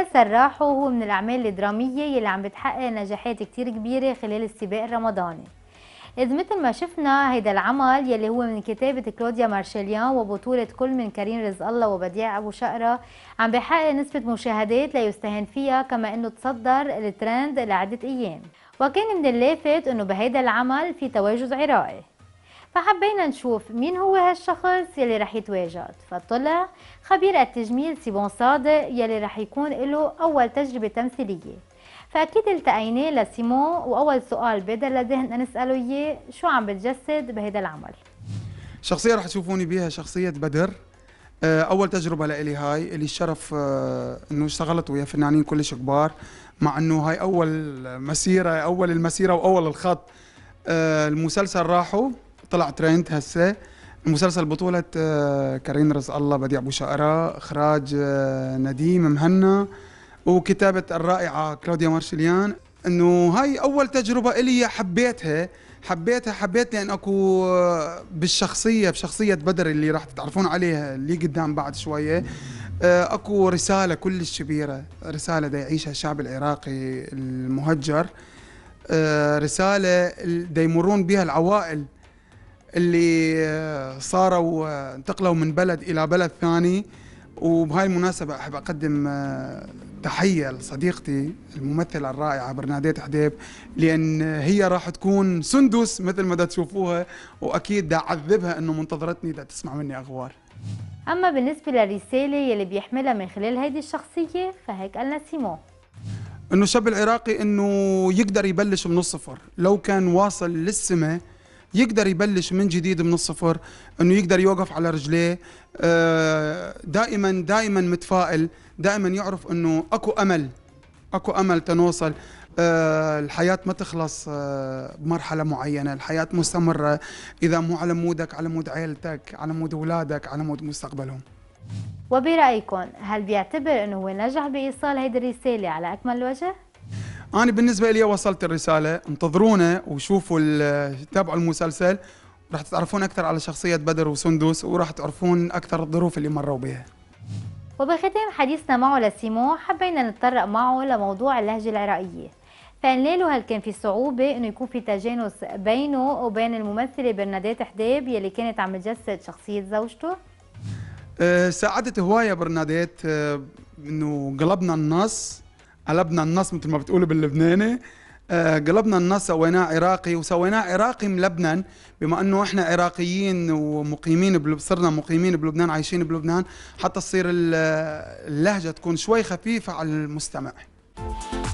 مسلسل راحه هو من الأعمال الدرامية يلي عم بتحقق نجاحات كتير كبيرة خلال السباق الرمضاني إذ مثل ما شفنا هيدا العمل يلي هو من كتابة كلوديا مارشاليان وبطولة كل من كريم رزق الله وبديع أبو شقرة عم بحقق نسبة مشاهدات لا يستهان فيها كما إنه تصدر الترند لعدة أيام وكان من اللافت إنه بهيدا العمل في تواجد عراقي فحبينا نشوف مين هو هالشخص يلي رح يتواجد فطلع خبير التجميل سيبون صادق يلي رح يكون له أول تجربة تمثيلية فأكيد التقينا لسيمون وأول سؤال بدل لذهننا نسأله إياه شو عم بتجسد بهذا العمل شخصية رح تشوفوني بها شخصية بدر آه، اول تجربه لإلي هاي اللي الشرف آه، انه اشتغلت ويا فنانين كلش كبار مع انه هاي اول مسيره اول المسيره واول الخط آه، المسلسل راحوا طلع ترند هسه المسلسل بطولة آه، كارين رزق الله بديع أبو شقرة إخراج آه، نديم مهنا وكتابة الرائعة كلاوديا مارشليان انه هاي اول تجربه الي حبيتها حبيتها حبيت لان اكو آه، بالشخصيه بشخصيه بدر اللي راح تتعرفون عليها اللي قدام بعد شويه اكو رساله كلش كبيره رساله دا يعيشها الشعب العراقي المهجر رساله دا يمرون بها العوائل اللي آه، صاروا آه، انتقلوا من بلد الى بلد ثاني وبهاي المناسبه احب اقدم آه، تحيه لصديقتي الممثله الرائعه برناديت حديب لان هي راح تكون سندس مثل ما تشوفوها واكيد دا اعذبها انه منتظرتني دا تسمع مني اغوار اما بالنسبه للرساله يلي بيحملها من خلال هيدي الشخصيه فهيك قالنا سيمون انه الشاب العراقي انه يقدر يبلش من الصفر لو كان واصل للسماء يقدر يبلش من جديد من الصفر انه يقدر يوقف على رجليه آه، دائما دائما متفائل دائما يعرف انه اكو امل اكو امل تنوصل آه، الحياة ما تخلص آه، بمرحلة معينة الحياة مستمرة إذا مو على مودك على مود عيلتك على مود أولادك على مود مستقبلهم وبرأيكم هل بيعتبر أنه هو نجح بإيصال هيدي الرسالة على أكمل وجه؟ انا بالنسبه لي وصلت الرساله انتظرونا وشوفوا تابعوا المسلسل راح تتعرفون اكثر على شخصيه بدر وسندس وراح تعرفون اكثر الظروف اللي مروا بها وبختام حديثنا معه لسيمو حبينا نتطرق معه لموضوع اللهجه العراقيه ليلو هل كان في صعوبة انه يكون في تجانس بينه وبين الممثلة برنادات حداب يلي كانت عم تجسد شخصية زوجته؟ أه، ساعدت هواية برنادات أه، انه قلبنا النص قلبنا النص مثل ما بتقولوا باللبناني آه، قلبنا النص سويناه عراقي وسويناه عراقي ملبنن بما انه احنا عراقيين ومقيمين صرنا مقيمين بلبنان عايشين بلبنان حتى تصير اللهجه تكون شوي خفيفه على المستمع